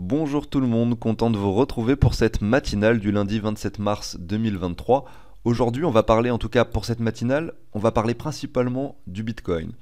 Bonjour tout le monde, content de vous retrouver pour cette matinale du lundi 27 mars 2023. Aujourd'hui, on va parler, en tout cas pour cette matinale, on va parler principalement du Bitcoin.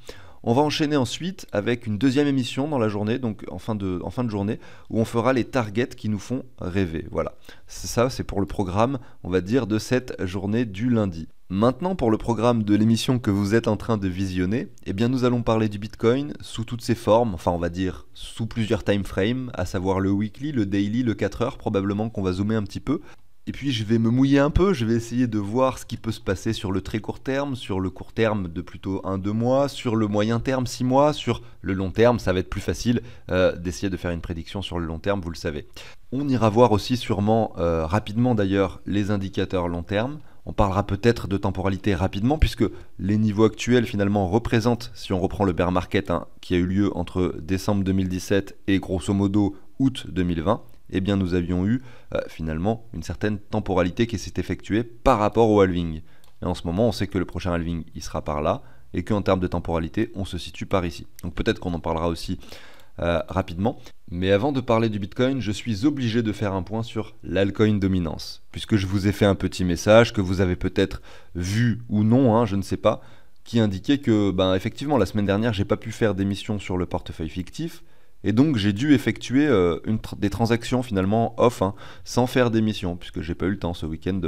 On va enchaîner ensuite avec une deuxième émission dans la journée, donc en fin de, en fin de journée, où on fera les targets qui nous font rêver. Voilà, ça c'est pour le programme, on va dire, de cette journée du lundi. Maintenant, pour le programme de l'émission que vous êtes en train de visionner, eh bien nous allons parler du Bitcoin sous toutes ses formes, enfin on va dire sous plusieurs timeframes, à savoir le weekly, le daily, le 4 heures, probablement qu'on va zoomer un petit peu. Et puis je vais me mouiller un peu, je vais essayer de voir ce qui peut se passer sur le très court terme, sur le court terme de plutôt 1-2 mois, sur le moyen terme 6 mois, sur le long terme, ça va être plus facile euh, d'essayer de faire une prédiction sur le long terme, vous le savez. On ira voir aussi sûrement euh, rapidement d'ailleurs les indicateurs long terme. On parlera peut-être de temporalité rapidement puisque les niveaux actuels finalement représentent, si on reprend le bear market hein, qui a eu lieu entre décembre 2017 et grosso modo août 2020, eh bien nous avions eu euh, finalement une certaine temporalité qui s'est effectuée par rapport au halving. Et en ce moment, on sait que le prochain halving, il sera par là, et qu'en termes de temporalité, on se situe par ici. Donc peut-être qu'on en parlera aussi euh, rapidement. Mais avant de parler du Bitcoin, je suis obligé de faire un point sur l'alcoin dominance. Puisque je vous ai fait un petit message que vous avez peut-être vu ou non, hein, je ne sais pas, qui indiquait que, ben, effectivement, la semaine dernière, j'ai pas pu faire d'émission sur le portefeuille fictif. Et donc j'ai dû effectuer euh, des transactions finalement off, hein, sans faire d'émission, puisque j'ai pas eu le temps ce week-end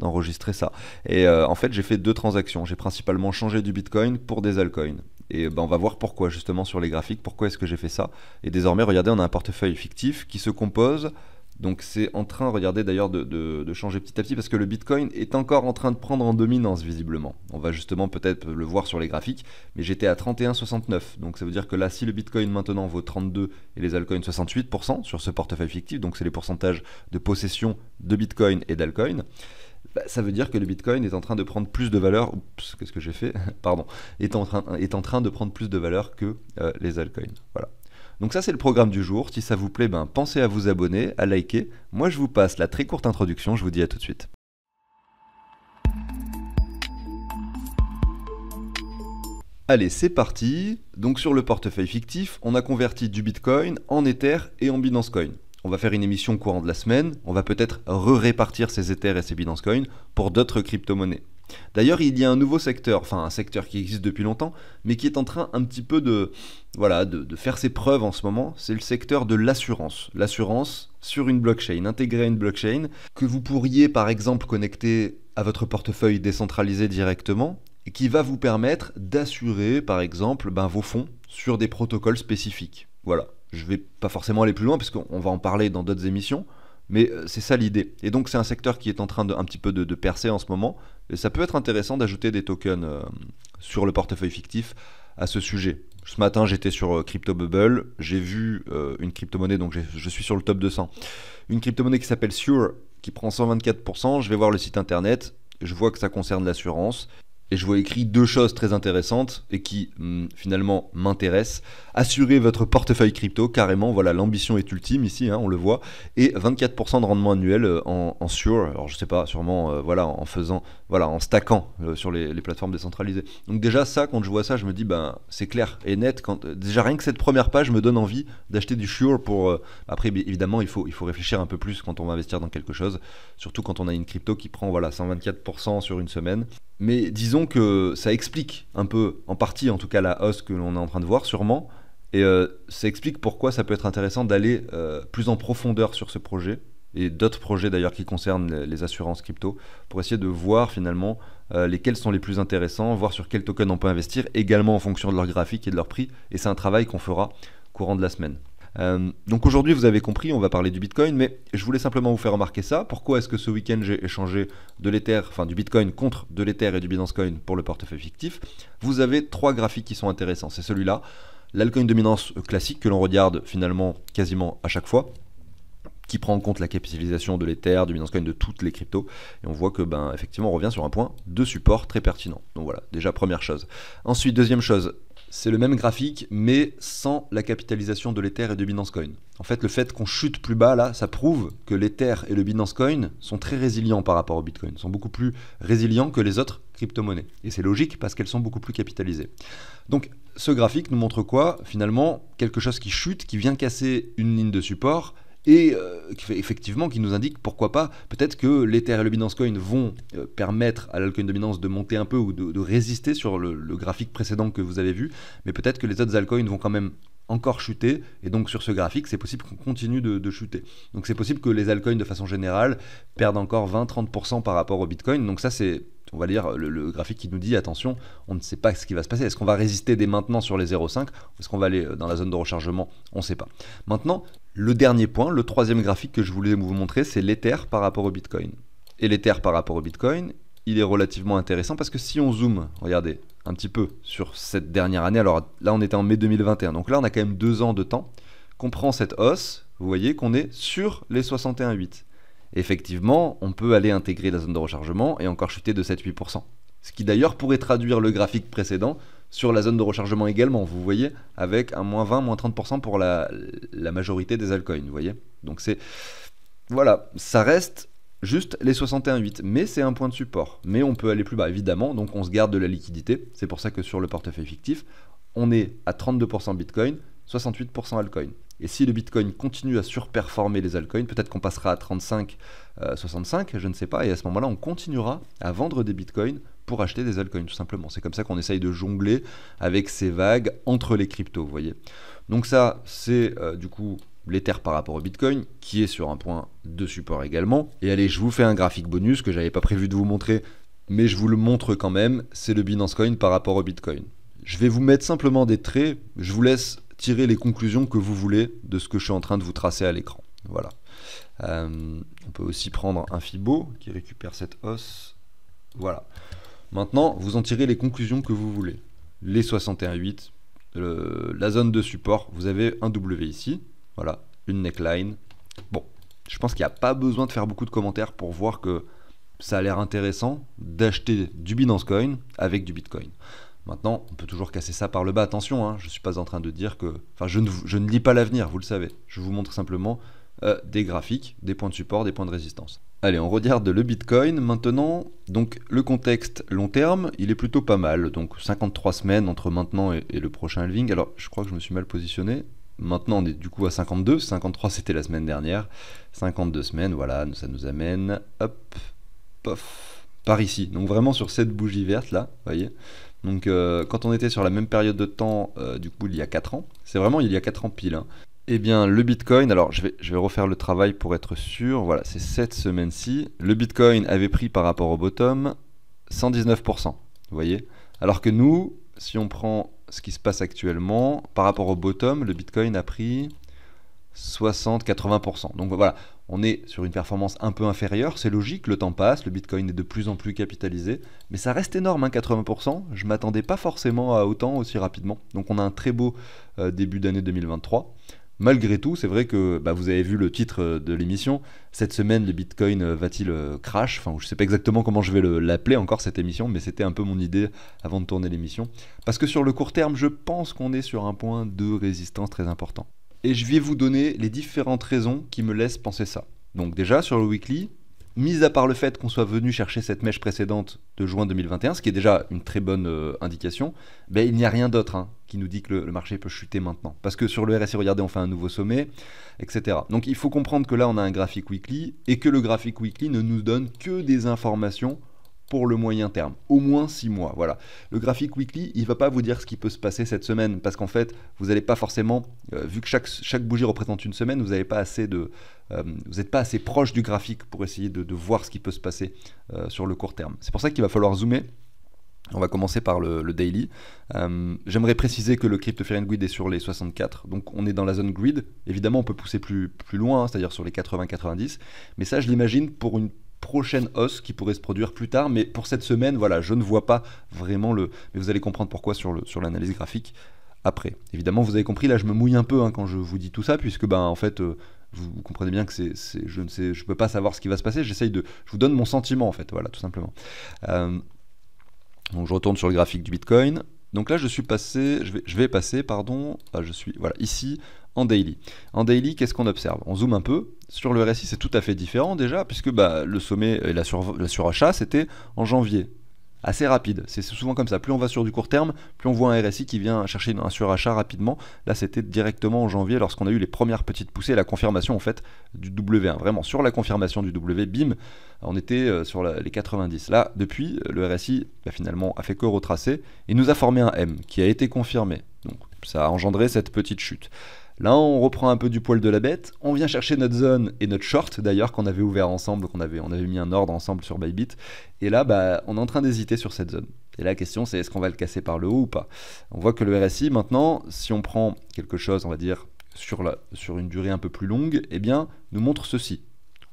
d'enregistrer ça. Et euh, en fait j'ai fait deux transactions. J'ai principalement changé du Bitcoin pour des altcoins. Et ben, on va voir pourquoi justement sur les graphiques, pourquoi est-ce que j'ai fait ça. Et désormais, regardez, on a un portefeuille fictif qui se compose donc c'est en train, regardez d'ailleurs, de, changer petit à petit parce que le Bitcoin est encore en train de prendre en dominance visiblement. On va justement peut-être le voir sur les graphiques, mais j'étais à 31,69. Donc ça veut dire que là, si le Bitcoin maintenant vaut 32 et les altcoins 68% sur ce portefeuille fictif, donc c'est les pourcentages de possession de Bitcoin et d'altcoins, bah, ça veut dire que le Bitcoin est en train de prendre plus de valeur. qu'est-ce que j'ai fait Pardon. Est en, train, est en train de prendre plus de valeur que euh, les altcoins. Voilà. Donc ça c'est le programme du jour, si ça vous plaît, ben, pensez à vous abonner, à liker. Moi je vous passe la très courte introduction, je vous dis à tout de suite. Allez, c'est parti. Donc sur le portefeuille fictif, on a converti du Bitcoin en Ether et en Binance Coin. On va faire une émission courant de la semaine, on va peut-être re-répartir ces Ether et ces Binance Coin pour d'autres crypto-monnaies. D'ailleurs, il y a un nouveau secteur, enfin un secteur qui existe depuis longtemps, mais qui est en train un petit peu de, voilà, de, faire ses preuves en ce moment, c'est le secteur de l'assurance. L'assurance sur une blockchain, intégrer à une blockchain, que vous pourriez par exemple connecter à votre portefeuille décentralisé directement, et qui va vous permettre d'assurer par exemple ben, vos fonds sur des protocoles spécifiques. Voilà, je ne vais pas forcément aller plus loin, parce qu'on va en parler dans d'autres émissions, mais euh, c'est ça l'idée. Et donc c'est un secteur qui est en train de, un petit peu de, percer en ce moment. Et ça peut être intéressant d'ajouter des tokens euh, sur le portefeuille fictif à ce sujet. Ce matin, j'étais sur euh, Crypto Bubble, j'ai vu une crypto-monnaie, donc je suis sur le top 200. Une crypto-monnaie qui s'appelle Sure, qui prend 124%. Je vais voir le site internet, je vois que ça concerne l'assurance et je vois écrit deux choses très intéressantes et qui hum, finalement m'intéressent. Assurer votre portefeuille crypto, carrément, voilà, l'ambition est ultime ici, hein, on le voit, et 24% de rendement annuel euh, en, sure alors je sais pas, sûrement, euh, voilà, en faisant, voilà, en stackant euh, sur les, plateformes décentralisées. Donc déjà ça, quand je vois ça, je me dis, ben c'est clair et net, quand, déjà rien que cette première page me donne envie d'acheter du sure pour... après, évidemment, il faut, il faut réfléchir un peu plus quand on va investir dans quelque chose, surtout quand on a une crypto qui prend, voilà, 124% sur une semaine. Mais disons que ça explique un peu, en partie en tout cas, la hausse que l'on est en train de voir, sûrement. Et euh, ça explique pourquoi ça peut être intéressant d'aller euh, plus en profondeur sur ce projet et d'autres projets d'ailleurs qui concernent les assurances crypto pour essayer de voir finalement euh, lesquels sont les plus intéressants, voir sur quels tokens on peut investir également en fonction de leur graphique et de leur prix. Et c'est un travail qu'on fera courant de la semaine. Euh, donc aujourd'hui, vous avez compris, on va parler du Bitcoin, mais je voulais simplement vous faire remarquer ça. Pourquoi est-ce que ce week-end j'ai échangé de l'Ether, enfin du Bitcoin contre de l'Ether et du Binance Coin pour le portefeuille fictif Vous avez trois graphiques qui sont intéressants. C'est celui-là, l'alcoin dominance euh, classique que l'on regarde finalement quasiment à chaque fois qui prend en compte la capitalisation de l'Ether, du Binance Coin, de toutes les cryptos. Et on voit que, ben, effectivement, on revient sur un point de support très pertinent. Donc voilà, déjà première chose. Ensuite, deuxième chose, c'est le même graphique, mais sans la capitalisation de l'Ether et de Binance Coin. En fait, le fait qu'on chute plus bas, là, ça prouve que l'Ether et le Binance Coin sont très résilients par rapport au Bitcoin, sont beaucoup plus résilients que les autres crypto-monnaies. Et c'est logique parce qu'elles sont beaucoup plus capitalisées. Donc, ce graphique nous montre quoi Finalement, quelque chose qui chute, qui vient casser une ligne de support, et euh, qui effectivement qui nous indique pourquoi pas peut-être que l'Ether et le Binance Coin vont euh, permettre à l'alcoin dominance de monter un peu ou de, résister sur le, graphique précédent que vous avez vu, mais peut-être que les autres altcoins vont quand même encore chuter et donc sur ce graphique c'est possible qu'on continue de, chuter. Donc c'est possible que les altcoins de façon générale perdent encore 20-30% par rapport au Bitcoin, donc ça c'est on va dire le, le, graphique qui nous dit attention, on ne sait pas ce qui va se passer. Est-ce qu'on va résister dès maintenant sur les 0,5 Est-ce qu'on va aller euh, dans la zone de rechargement On ne sait pas. Maintenant, le dernier point, le troisième graphique que je voulais vous montrer, c'est l'Ether par rapport au Bitcoin. Et l'Ether par rapport au Bitcoin, il est relativement intéressant parce que si on zoome, regardez, un petit peu sur cette dernière année, alors là on était en mai 2021, donc là on a quand même deux ans de temps, qu'on prend cette hausse, vous voyez qu'on est sur les 61,8. Effectivement, on peut aller intégrer la zone de rechargement et encore chuter de 7,8%. Ce qui d'ailleurs pourrait traduire le graphique précédent sur la zone de rechargement également, vous voyez, avec un moins 20, moins 30% pour la, majorité des altcoins, vous voyez. Donc c'est... Voilà, ça reste juste les 61,8, mais c'est un point de support. Mais on peut aller plus bas, évidemment, donc on se garde de la liquidité. C'est pour ça que sur le portefeuille fictif, on est à 32% Bitcoin, 68% altcoin. Et si le Bitcoin continue à surperformer les altcoins, peut-être qu'on passera à 35, 65, euh, je ne sais pas, et à ce moment-là, on continuera à vendre des Bitcoins pour acheter des altcoins, tout simplement. C'est comme ça qu'on essaye de jongler avec ces vagues entre les cryptos, vous voyez. Donc ça, c'est euh, du coup l'Ether par rapport au Bitcoin, qui est sur un point de support également. Et allez, je vous fais un graphique bonus que je n'avais pas prévu de vous montrer, mais je vous le montre quand même, c'est le Binance Coin par rapport au Bitcoin. Je vais vous mettre simplement des traits, je vous laisse tirer les conclusions que vous voulez de ce que je suis en train de vous tracer à l'écran. Voilà. Euh, on peut aussi prendre un Fibo qui récupère cette hausse. Voilà. Maintenant, vous en tirez les conclusions que vous voulez. Les 61.8, la zone de support, vous avez un W ici, voilà, une neckline. Bon, je pense qu'il n'y a pas besoin de faire beaucoup de commentaires pour voir que ça a l'air intéressant d'acheter du Binance Coin avec du Bitcoin. Maintenant, on peut toujours casser ça par le bas. Attention, hein, je ne suis pas en train de dire que... Enfin, je ne, je ne lis pas l'avenir, vous le savez. Je vous montre simplement euh, des graphiques, des points de support, des points de résistance. Allez, on regarde le Bitcoin maintenant. Donc le contexte long terme, il est plutôt pas mal. Donc 53 semaines entre maintenant et, le prochain halving. Alors je crois que je me suis mal positionné. Maintenant, on est du coup à 52. 53, c'était la semaine dernière. 52 semaines, voilà, ça nous amène, hop, pof, par ici. Donc vraiment sur cette bougie verte là, vous voyez. Donc euh, quand on était sur la même période de temps, euh, du coup, il y a 4 ans, c'est vraiment il y a 4 ans pile. Hein. Eh bien, le Bitcoin, alors je vais, refaire le travail pour être sûr. Voilà, c'est cette semaine-ci. Le Bitcoin avait pris par rapport au bottom 119%. Vous voyez Alors que nous, si on prend ce qui se passe actuellement, par rapport au bottom, le Bitcoin a pris 60-80%. Donc voilà, on est sur une performance un peu inférieure. C'est logique, le temps passe, le Bitcoin est de plus en plus capitalisé. Mais ça reste énorme, un hein, 80%. Je ne m'attendais pas forcément à autant aussi rapidement. Donc on a un très beau euh, début d'année 2023. Malgré tout, c'est vrai que bah, vous avez vu le titre euh, de l'émission. Cette semaine, le Bitcoin euh, va-t-il euh, crash Enfin, je ne sais pas exactement comment je vais l'appeler encore cette émission, mais c'était un peu mon idée avant de tourner l'émission. Parce que sur le court terme, je pense qu'on est sur un point de résistance très important. Et je vais vous donner les différentes raisons qui me laissent penser ça. Donc déjà, sur le weekly, mis à part le fait qu'on soit venu chercher cette mèche précédente de juin 2021, ce qui est déjà une très bonne euh, indication, ben, il n'y a rien d'autre hein, qui nous dit que le, le, marché peut chuter maintenant. Parce que sur le RSI, regardez, on fait un nouveau sommet, etc. Donc il faut comprendre que là, on a un graphique weekly et que le graphique weekly ne nous donne que des informations pour le moyen terme, au moins 6 mois. Voilà. Le graphique weekly, il ne va pas vous dire ce qui peut se passer cette semaine, parce qu'en fait, vous n'allez pas forcément, euh, vu que chaque, chaque bougie représente une semaine, vous n'avez pas assez de, euh, vous n'êtes pas assez proche du graphique pour essayer de, voir ce qui peut se passer euh, sur le court terme. C'est pour ça qu'il va falloir zoomer. On va commencer par le, daily. J'aimerais préciser que le crypto grid est sur les 64, donc on est dans la zone grid. Évidemment, on peut pousser plus, plus loin, hein, c'est-à-dire sur les 80-90, mais ça, je l'imagine pour une prochaine hausse qui pourrait se produire plus tard. Mais pour cette semaine, voilà, je ne vois pas vraiment le. Mais vous allez comprendre pourquoi sur le sur l'analyse graphique après. Évidemment, vous avez compris, là je me mouille un peu hein, quand je vous dis tout ça, puisque ben en fait. Euh, vous, comprenez bien que c'est, je ne sais, je peux pas savoir ce qui va se passer. J'essaye de, je vous donne mon sentiment en fait, voilà, tout simplement. Euh, donc je retourne sur le graphique du Bitcoin. Donc là, je suis passé, je vais, je vais passer, pardon, ah, je suis, voilà, ici, en daily. En daily, qu'est-ce qu'on observe On zoome un peu. Sur le RSI, c'est tout à fait différent déjà, puisque bah, le sommet et la, surachat, c'était en janvier. Assez rapide, c'est souvent comme ça. Plus on va sur du court terme, plus on voit un RSI qui vient chercher un surachat rapidement. Là, c'était directement en janvier lorsqu'on a eu les premières petites poussées, la confirmation en fait du W1. Vraiment, sur la confirmation du W, bim, on était euh, sur les 90. Là, depuis, euh, le RSI bah, finalement a fait que retracer et nous a formé un M qui a été confirmé. Donc, ça a engendré cette petite chute. Là, on reprend un peu du poil de la bête. On vient chercher notre zone et notre short, d'ailleurs, qu'on avait ouvert ensemble, qu'on avait, on avait mis un ordre ensemble sur Bybit. Et là, bah, on est en train d'hésiter sur cette zone. Et la question, c'est est-ce qu'on va le casser par le haut ou pas On voit que le RSI, maintenant, si on prend quelque chose, on va dire, sur, la, sur une durée un peu plus longue, eh bien, nous montre ceci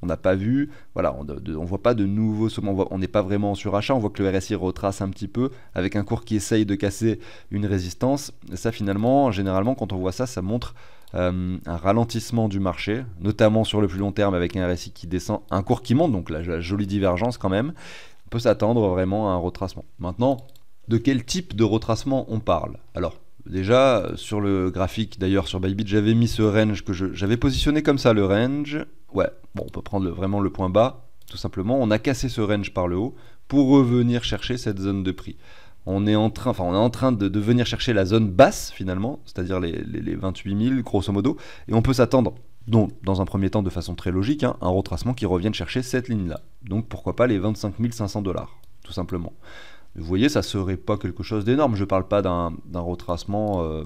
on n'a pas vu, voilà, on ne voit pas de nouveaux sommets, on n'est pas vraiment en surachat, on voit que le RSI retrace un petit peu avec un cours qui essaye de casser une résistance. ça finalement, généralement, quand on voit ça, ça montre euh, un ralentissement du marché, notamment sur le plus long terme avec un RSI qui descend, un cours qui monte, donc la, jolie divergence quand même. On peut s'attendre vraiment à un retracement. Maintenant, de quel type de retracement on parle Alors, déjà, euh, sur le graphique, d'ailleurs, sur Bybit, j'avais mis ce range que j'avais positionné comme ça, le range ouais, bon, on peut prendre vraiment le point bas, tout simplement. On a cassé ce range par le haut pour revenir chercher cette zone de prix. On est en train, enfin, on est en train de, venir chercher la zone basse finalement, c'est-à-dire les, 28 000 grosso modo, et on peut s'attendre donc, dans un premier temps, de façon très logique, hein, un retracement qui revienne chercher cette ligne-là. Donc, pourquoi pas les 25 500 dollars, tout simplement. Vous voyez, ça serait pas quelque chose d'énorme. Je ne parle pas d'un retracement euh,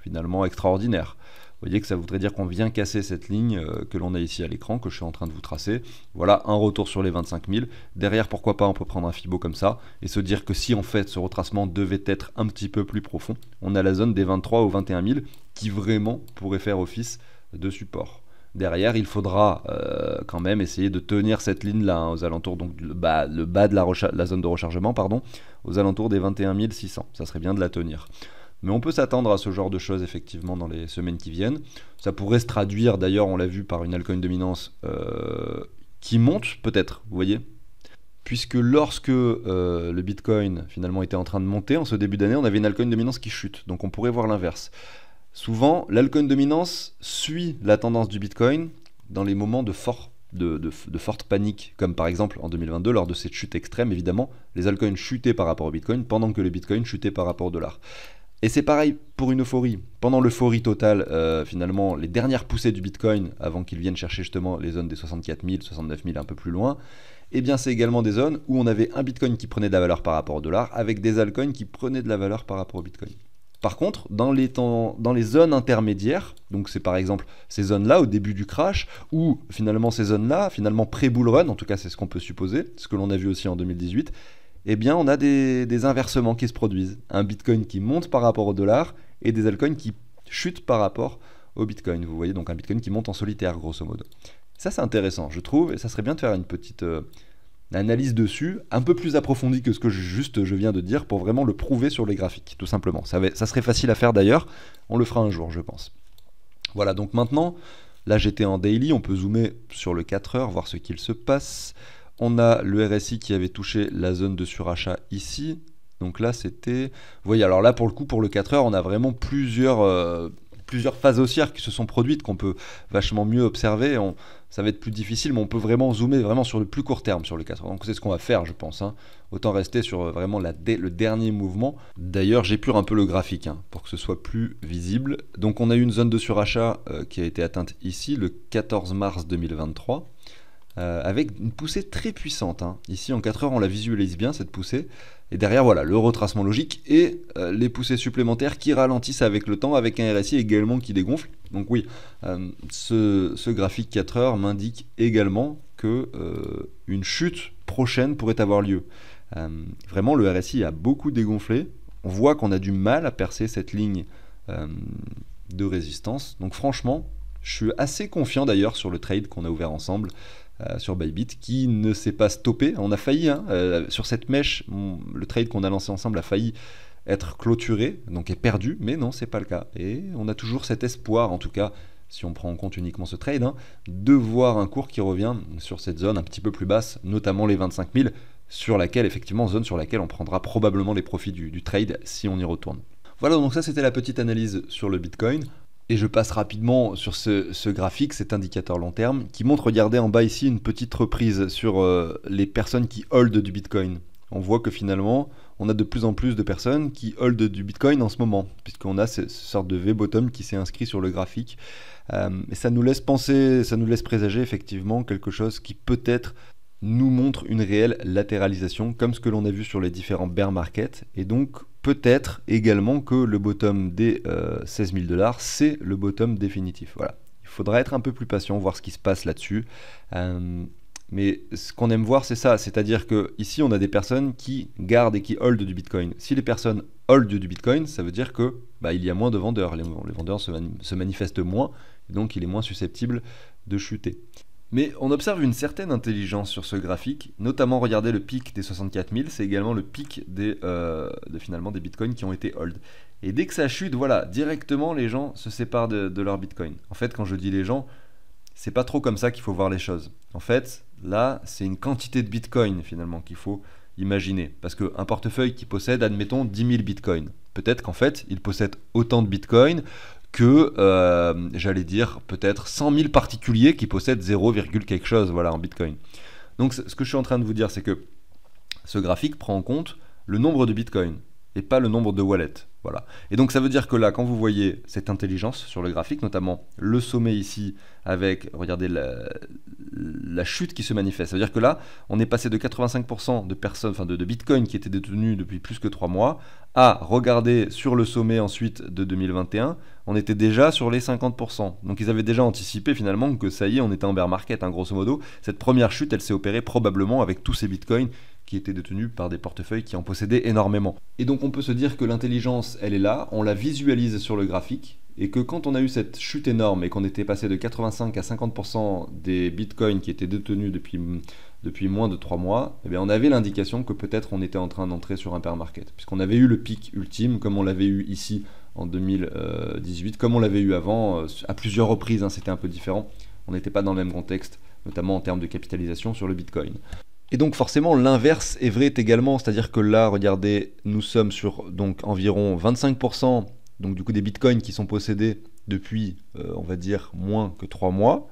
finalement extraordinaire. Vous voyez que ça voudrait dire qu'on vient casser cette ligne euh, que l'on a ici à l'écran, que je suis en train de vous tracer. Voilà, un retour sur les 25 000. Derrière, pourquoi pas, on peut prendre un Fibo comme ça et se dire que si en fait ce retracement devait être un petit peu plus profond, on a la zone des 23 ou 21 000 qui vraiment pourrait faire office de support. Derrière, il faudra euh, quand même essayer de tenir cette ligne-là hein, aux alentours, donc le bas, de la, la, zone de rechargement, pardon, aux alentours des 21 600. Ça serait bien de la tenir. Mais on peut s'attendre à ce genre de choses effectivement dans les semaines qui viennent. Ça pourrait se traduire d'ailleurs, on l'a vu, par une altcoin dominance euh, qui monte peut-être, vous voyez Puisque lorsque euh, le Bitcoin finalement était en train de monter en ce début d'année, on avait une altcoin dominance qui chute. Donc on pourrait voir l'inverse. Souvent, l'alcool dominance suit la tendance du Bitcoin dans les moments de, de, forte panique, comme par exemple en 2022, lors de cette chute extrême, évidemment, les altcoins chutaient par rapport au Bitcoin pendant que le Bitcoin chutait par rapport au dollar. Et c'est pareil pour une euphorie. Pendant l'euphorie totale, euh, finalement, les dernières poussées du Bitcoin, avant qu'il vienne chercher justement les zones des 64 000, 69 000 un peu plus loin, eh bien c'est également des zones où on avait un Bitcoin qui prenait de la valeur par rapport au dollar, avec des altcoins qui prenaient de la valeur par rapport au Bitcoin. Par contre, dans les, dans les zones intermédiaires, donc c'est par exemple ces zones-là au début du crash, ou finalement ces zones-là, finalement pré-bull run, en tout cas c'est ce qu'on peut supposer, ce que l'on a vu aussi en 2018, eh bien on a des, inversements qui se produisent. Un Bitcoin qui monte par rapport au dollar et des altcoins qui chutent par rapport au Bitcoin. Vous voyez donc un Bitcoin qui monte en solitaire grosso modo. Ça c'est intéressant je trouve et ça serait bien de faire une petite euh, analyse dessus, un peu plus approfondie que ce que je, juste je viens de dire pour vraiment le prouver sur les graphiques tout simplement. Ça, ça serait facile à faire d'ailleurs, on le fera un jour je pense. Voilà donc maintenant... Là, j'étais en daily, on peut zoomer sur le 4 heures, voir ce qu'il se passe. On a le RSI qui avait touché la zone de surachat ici. Donc là, c'était... Vous voyez, alors là, pour le coup, pour le 4 heures, on a vraiment plusieurs... Euh, plusieurs phases haussières qui se sont produites qu'on peut vachement mieux observer. ça va être plus difficile, mais on peut vraiment zoomer vraiment sur le plus court terme sur le 4 heures. Donc c'est ce qu'on va faire, je pense. Hein. Autant rester sur euh, vraiment le dernier mouvement. D'ailleurs, j'épure un peu le graphique hein, pour que ce soit plus visible. Donc on a eu une zone de surachat euh, qui a été atteinte ici le 14 mars 2023. Euh, avec une poussée très puissante. Hein. Ici, en 4 heures, on la visualise bien, cette poussée. Et derrière, voilà, le retracement logique et euh, les poussées supplémentaires qui ralentissent avec le temps, avec un RSI également qui dégonfle. Donc oui, euh, ce, graphique 4 heures m'indique également que une chute prochaine pourrait avoir lieu. vraiment, le RSI a beaucoup dégonflé. On voit qu'on a du mal à percer cette ligne de résistance. Donc franchement, je suis assez confiant d'ailleurs sur le trade qu'on a ouvert ensemble. Euh, sur Bybit qui ne s'est pas stoppé. On a failli, hein, euh, sur cette mèche, le trade qu'on a lancé ensemble a failli être clôturé, donc est perdu, mais non, c'est pas le cas. Et on a toujours cet espoir, en tout cas, si on prend en compte uniquement ce trade, hein, de voir un cours qui revient sur cette zone un petit peu plus basse, notamment les 25 000, sur laquelle, effectivement, zone sur laquelle on prendra probablement les profits du trade si on y retourne. Voilà, donc ça c'était la petite analyse sur le Bitcoin. Et je passe rapidement sur ce, graphique, cet indicateur long terme, qui montre, regardez en bas ici, une petite reprise sur euh, les personnes qui hold du Bitcoin. On voit que finalement, on a de plus en plus de personnes qui hold du Bitcoin en ce moment, puisqu'on a cette sorte de V-bottom qui s'est inscrit sur le graphique. Euh, et ça nous laisse penser, ça nous laisse présager effectivement quelque chose qui peut-être nous montre une réelle latéralisation, comme ce que l'on a vu sur les différents bear markets. Et donc, peut-être également que le bottom des 16 euh, 000 dollars, c'est le bottom définitif. Voilà. Il faudra être un peu plus patient, voir ce qui se passe là-dessus. Euh, mais ce qu'on aime voir, c'est ça. C'est-à-dire que ici, on a des personnes qui gardent et qui hold du Bitcoin. Si les personnes hold du Bitcoin, ça veut dire que bah, il y a moins de vendeurs. Les, vendeurs se, manifestent moins, donc il est moins susceptible de chuter. Mais on observe une certaine intelligence sur ce graphique, notamment regardez le pic des 64 000, c'est également le pic des, euh, finalement des bitcoins qui ont été hold. Et dès que ça chute, voilà, directement les gens se séparent de, de leur bitcoin. En fait, quand je dis les gens, c'est pas trop comme ça qu'il faut voir les choses. En fait, là, c'est une quantité de bitcoin finalement qu'il faut imaginer. Parce qu'un portefeuille qui possède, admettons, 10 000 bitcoins, peut-être qu'en fait, il possède autant de bitcoins, que, euh, j'allais dire, peut-être 100 000 particuliers qui possèdent 0, quelque chose voilà, en Bitcoin. Donc ce que je suis en train de vous dire, c'est que ce graphique prend en compte le nombre de Bitcoin et pas le nombre de wallets. Voilà. Et donc ça veut dire que là, quand vous voyez cette intelligence sur le graphique, notamment le sommet ici, avec, regardez, la, chute qui se manifeste. Ça veut dire que là, on est passé de 85% de personnes, enfin de, de, Bitcoin qui étaient détenus depuis plus que 3 mois, à regarder sur le sommet ensuite de 2021, on était déjà sur les 50%. Donc ils avaient déjà anticipé finalement que ça y est, on était en bear market, hein, grosso modo. Cette première chute, elle s'est opérée probablement avec tous ces Bitcoins qui étaient détenus par des portefeuilles qui en possédaient énormément. Et donc on peut se dire que l'intelligence elle est là, on la visualise sur le graphique, et que quand on a eu cette chute énorme et qu'on était passé de 85 à 50% des bitcoins qui étaient détenus depuis, mm, moins de 3 mois, eh bien on avait l'indication que peut-être on était en train d'entrer sur un bear market, puisqu'on avait eu le pic ultime, comme on l'avait eu ici en 2018, comme on l'avait eu avant, euh, à plusieurs reprises, hein, c'était un peu différent, on n'était pas dans le même contexte, notamment en termes de capitalisation sur le bitcoin. Et donc forcément, l'inverse est vrai également, c'est-à-dire que là, regardez, nous sommes sur donc environ 25% donc du coup des bitcoins qui sont possédés depuis, euh, on va dire, moins que 3 mois.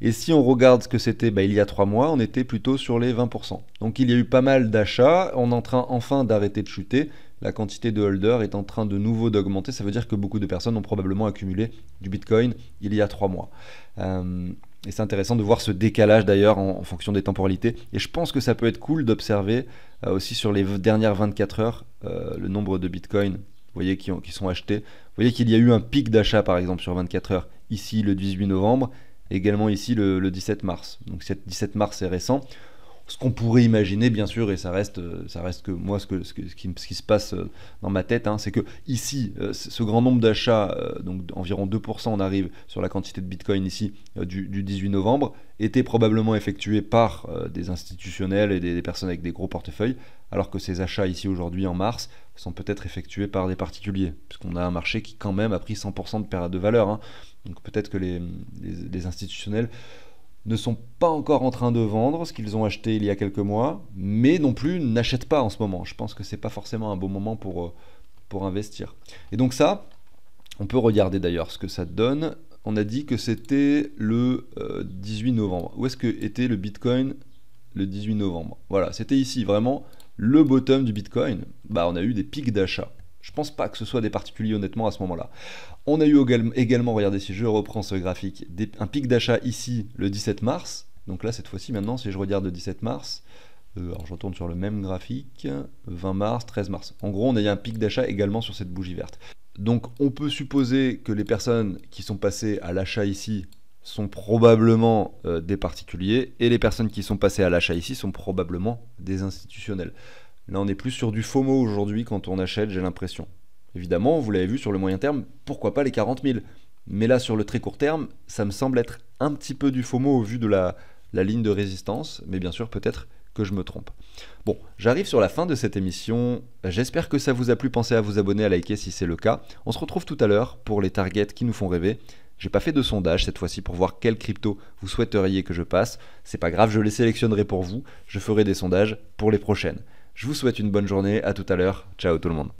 Et si on regarde ce que c'était bah, il y a 3 mois, on était plutôt sur les 20%. Donc il y a eu pas mal d'achats, on est en train enfin d'arrêter de chuter, la quantité de holders est en train de nouveau d'augmenter, ça veut dire que beaucoup de personnes ont probablement accumulé du bitcoin il y a 3 mois. Euh, et c'est intéressant de voir ce décalage d'ailleurs en, fonction des temporalités. Et je pense que ça peut être cool d'observer euh, aussi sur les dernières 24 heures euh, le nombre de bitcoins voyez, qui, sont achetés. Vous voyez qu'il y a eu un pic d'achat par exemple sur 24 heures. Ici le 18 novembre, également ici le, 17 mars. Donc 17 mars est récent ce qu'on pourrait imaginer, bien sûr, et ça reste, euh, ça reste que moi, ce, que, ce, qui, se passe euh, dans ma tête, hein, c'est que ici, euh, ce grand nombre d'achats, donc environ 2%, on arrive sur la quantité de Bitcoin ici du, 18 novembre, était probablement effectué par des institutionnels et des, personnes avec des gros portefeuilles, alors que ces achats ici aujourd'hui en mars sont peut-être effectués par des particuliers, puisqu'on a un marché qui quand même a pris 100% de perte de valeur. Hein. Donc peut-être que les institutionnels ne sont pas encore en train de vendre ce qu'ils ont acheté il y a quelques mois, mais non plus n'achètent pas en ce moment. Je pense que c'est pas forcément un bon moment pour, euh, pour investir. Et donc ça, on peut regarder d'ailleurs ce que ça donne. On a dit que c'était le 18 euh, novembre. Où est-ce que était le Bitcoin le 18 novembre Voilà, c'était ici vraiment le bottom du Bitcoin. Bah, on a eu des pics d'achat. Je pense pas que ce soit des particuliers honnêtement à ce moment-là. On a eu également, regardez si je reprends ce graphique, un pic d'achat ici le 17 mars. Donc là, cette fois-ci, maintenant, si je regarde le 17 mars, euh, alors je retourne sur le même graphique, 20 mars, 13 mars. En gros, on a eu un pic d'achat également sur cette bougie verte. Donc on peut supposer que les personnes qui sont passées à l'achat ici sont probablement euh, des particuliers et les personnes qui sont passées à l'achat ici sont probablement des institutionnels. Là, on est plus sur du FOMO aujourd'hui quand on achète, j'ai l'impression. Évidemment, vous l'avez vu sur le moyen terme, pourquoi pas les 40 000 Mais là, sur le très court terme, ça me semble être un petit peu du faux mot au vu de la, ligne de résistance, mais bien sûr, peut-être que je me trompe. Bon, j'arrive sur la fin de cette émission. J'espère que ça vous a plu. Pensez à vous abonner, à liker si c'est le cas. On se retrouve tout à l'heure pour les targets qui nous font rêver. J'ai pas fait de sondage cette fois-ci pour voir quels crypto vous souhaiteriez que je passe. C'est pas grave, je les sélectionnerai pour vous. Je ferai des sondages pour les prochaines. Je vous souhaite une bonne journée. À tout à l'heure. Ciao tout le monde.